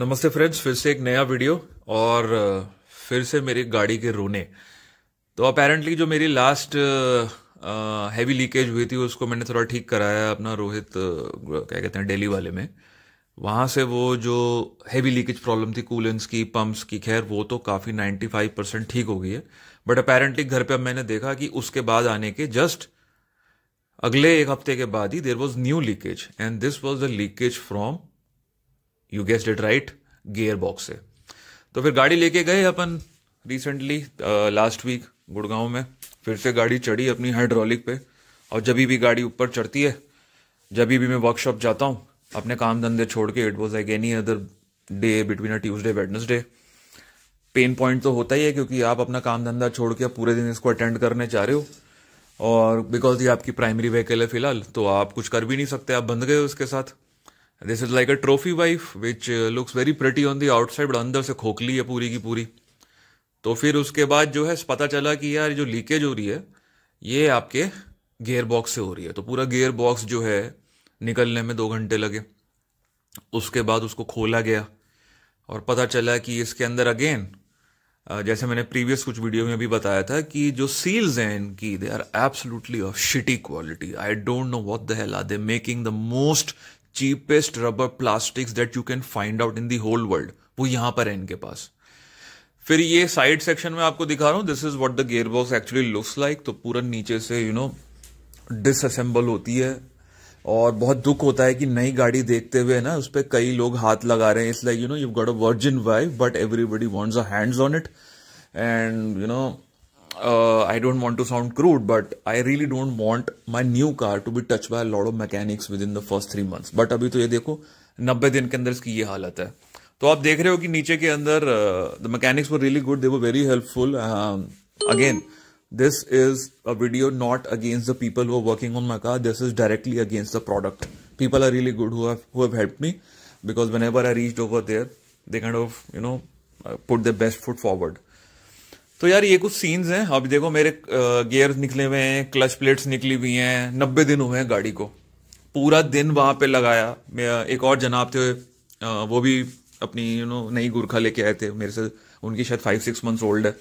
नमस्ते फ्रेंड्स फिर से एक नया वीडियो और फिर से मेरी गाड़ी के रोने तो अपेरेंटली जो मेरी लास्ट हैवी लीकेज हुई थी उसको मैंने थोड़ा ठीक कराया अपना रोहित क्या कहते हैं डेली वाले में वहाँ से वो जो हैवी लीकेज प्रॉब्लम थी कूलेंस की पंप्स की खैर वो तो काफ़ी 95 परसेंट ठीक हो गई है बट अपेरेंटली घर पे अब मैंने देखा कि उसके बाद आने के जस्ट अगले एक हफ्ते के बाद ही there was new leakage and this was the leakage from you guessed it right gear box से तो फिर गाड़ी लेके गए अपन रिसेंटली लास्ट वीक गुड़गांव में फिर से गाड़ी चढ़ी अपनी हाइड्रोलिक पे और जब भी गाड़ी ऊपर चढ़ती है जब भी मैं वर्कशॉप जाता हूँ अपने काम धंधे छोड़ के it was like any other day between a Tuesday Wednesday pain point तो होता ही है क्योंकि आप अपना काम धंधा छोड़ के आप पूरे दिन इसको अटेंड करने चाह रहे हो और बिकॉज ये आपकी प्राइमरी व्हीकल है फिलहाल तो आप कुछ कर भी नहीं सकते आप बंद गए हो इसके साथ this is like a trophy wife which looks very pretty on the outside but अंदर से खोखली है पूरी की पूरी तो फिर उसके बाद जो है पता चला कि यार जो लीकेज हो रही है ये आपके गेयर बॉक्स से हो रही है तो पूरा गेयर बॉक्स जो है निकलने में दो घंटे लगे उसके बाद उसको खोला गया और पता चला कि इसके अंदर अगेन जैसे मैंने प्रीवियस कुछ वीडियो में भी बताया था कि जो सील्स हैं इनकी they are absolutely of shitty quality I don't know what the hell are they making the most cheapest rubber plastics that you can find out in the whole world वो यहां पर है इनके पास फिर ये साइड सेक्शन में आपको दिखा रहा हूं this is what the gear box actually looks like तो पूरा नीचे से यू नो डिसअसेंबल होती है और बहुत दुख होता है कि नई गाड़ी देखते हुए ना उस पर कई लोग हाथ लगा रहे हैं it's like you know you got a virgin wife but everybody wants a hands on it and you know uh, I don't want to sound crude, but I really don't want my new car to be touched by a lot of mechanics within the first three months. But अभी तो ये देखो नब्बे दिन के अंदर इसकी ये हालत है तो आप देख रहे हो कि नीचे के अंदर the mechanics were really good they were very helpful again this is a video not against the people who are working on my car this is directly against the product people are really good who have help me because whenever I reach over there they kind of you know put the best foot forward तो यार ये कुछ scenes हैं अभी देखो मेरे gears निकले हुए हैं क्लच प्लेट्स निकली हुई हैं नब्बे दिन हुए हैं गाड़ी को पूरा दिन वहां पे लगाया एक और जनाब थे वो भी अपनी यू नो नई गुरखा लेके आए थे मेरे से उनकी शायद फाइव सिक्स मंथ्स ओल्ड है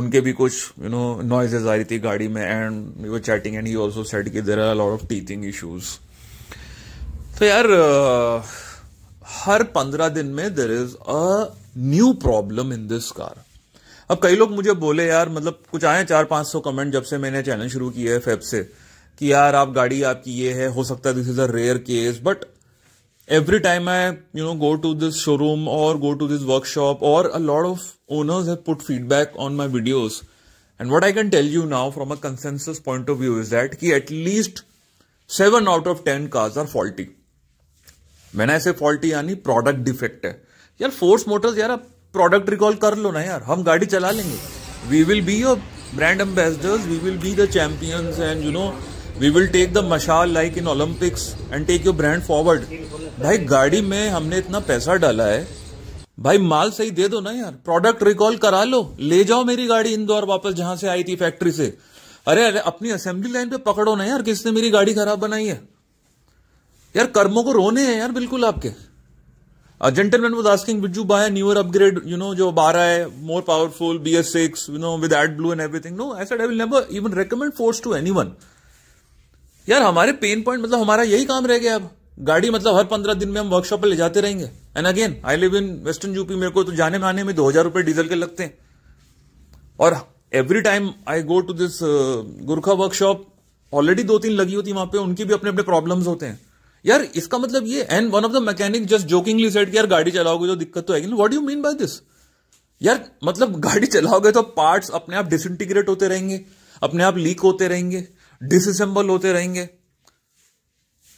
उनके भी कुछ यू नो नॉइजेज आ रही थी गाड़ी में एंड वो chatting and he also said की there are lot of teething issues तो यार हर पंद्रह दिन में there is a new problem in this car अब कई लोग मुझे बोले यार मतलब कुछ आए चार पांच सौ कमेंट जब से मैंने चैनल शुरू किया है फेब से कि यार आप गाड़ी आपकी ये है हो सकता है this is a rare case but every time I you know go to this showroom और गो टू दिस वर्कशॉप और a lot of owners have put feedback on my videos and what I can tell you now from a consensus point of view is that कि at least seven out of ten cars are faulty मैंने ऐसे faulty यानी product defect है यार Force Motors यार product recall कर लो ना यार हम गाड़ी चला लेंगे we will be your brand ambassadors we will be the champions and you know we will take the मशाल like in Olympics and take your brand forward भाई गाड़ी में हमने इतना पैसा डाला है भाई माल सही दे दो ना यार प्रोडक्ट रिकॉल करा लो ले जाओ मेरी गाड़ी इंदौर वापस जहां से आई थी फैक्ट्री से अरे अरे अपनी असेंबली लाइन पे पकड़ो ना यार किसने मेरी गाड़ी खराब बनाई है यार कर्मों को रोने हैं यार बिल्कुल आपके A uh, gentleman was asking, would you buy a newer upgrade, जो अब आ रहा है more powerful BS6, you know, with AdBlue and everything. No, I said I will never even recommend Force to anyone. यार हमारे pain point मतलब हमारा यही काम रह गया अब गाड़ी मतलब हर पंद्रह दिन में हम वर्कशॉप पर ले जाते रहेंगे and again I live in western UP मेरे को तो जाने में आने में दो हजार रुपये डीजल के लगते हैं और every time I go to this Gurkha workshop already दो तीन लगी होती वहां पे उनकी भी अपने अपने प्रॉब्लम्स होते हैं यार इसका मतलब ये and one of the mechanic just jokingly said कि यार गाड़ी चलाओगे तो दिक्कत तो आएगी what you mean by this यार मतलब गाड़ी चलाओगे तो पार्ट्स अपने आप डिसइंटीग्रेट होते रहेंगे अपने आप लीक होते रहेंगे डिसअसेंबल होते रहेंगे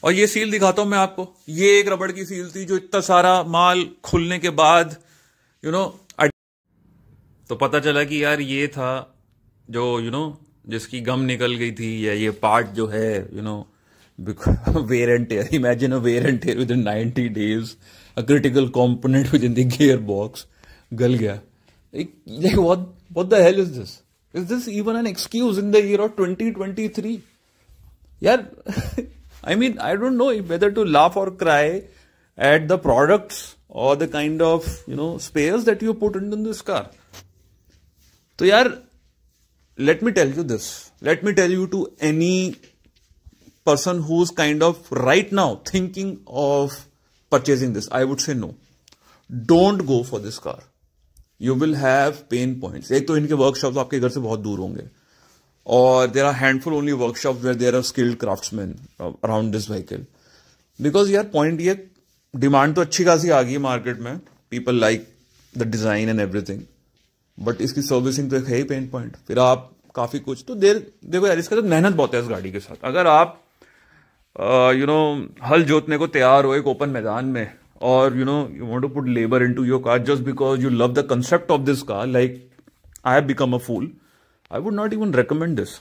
और ये सील दिखाता हूं मैं आपको ये एक रबड़ की सील थी जो इतना सारा माल खुलने के बाद यू you नो know, तो पता चला कि यार ये था जो यू you नो know, जिसकी गम निकल गई थी या ये पार्ट जो है you you know know, because wear and tear. Imagine a wear and tear within 90 days, a critical component within the gearbox, gal gaya. Like, like what? What the hell is this? Is this even an excuse in the year of 2023? Yeah, I mean, I don't know whether to laugh or cry at the products or the kind of you know spares that you put into this car. So, yeah, let me tell you this. Let me tell you to any person who's kind of right now thinking of purchasing this? I would say no. Don't go for this car. You will have pain points एक तो इनके workshop आपके घर से बहुत दूर होंगे और there are handful only workshop where there are skilled craftsman around this vehicle because यार पॉइंट ये डिमांड तो अच्छी खासी आ गई है मार्केट में people like the design and everything but इसकी सर्विसिंग तो एक है ही पेन पॉइंट फिर आप काफ़ी कुछ तो देर देखो यार इसका तो मेहनत बहुत है इस गाड़ी के साथ अगर आप यू uh, नो हल जोतने को तैयार हो एक ओपन मैदान में और you know you want to put labour into your car just because you love the concept of this car like I have become a fool I would not even recommend this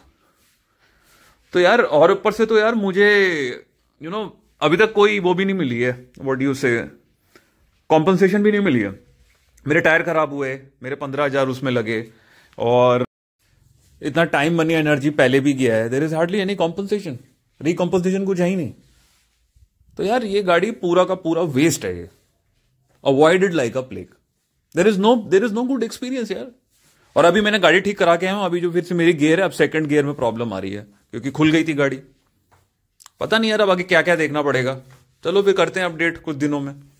तो यार और ऊपर से तो यार मुझे you you know know, अभी तक कोई वो भी नहीं मिली है वॉट यू से कॉम्पनसेशन भी नहीं मिली है मेरे टायर खराब हुए मेरे पंद्रह हजार उसमें लगे और इतना टाइम मनी एनर्जी पहले भी गया है there is hardly any compensation recomposition कुछ है ही नहीं तो यार ये गाड़ी पूरा का पूरा वेस्ट है ये avoided like a plague there is no there is no good experience यार और अभी मैंने गाड़ी ठीक करा के आया हूं अभी जो फिर से मेरी गियर है अब सेकंड गियर में प्रॉब्लम आ रही है क्योंकि खुल गई थी गाड़ी पता नहीं यार अब आगे क्या क्या देखना पड़ेगा चलो फिर करते हैं अपडेट कुछ दिनों में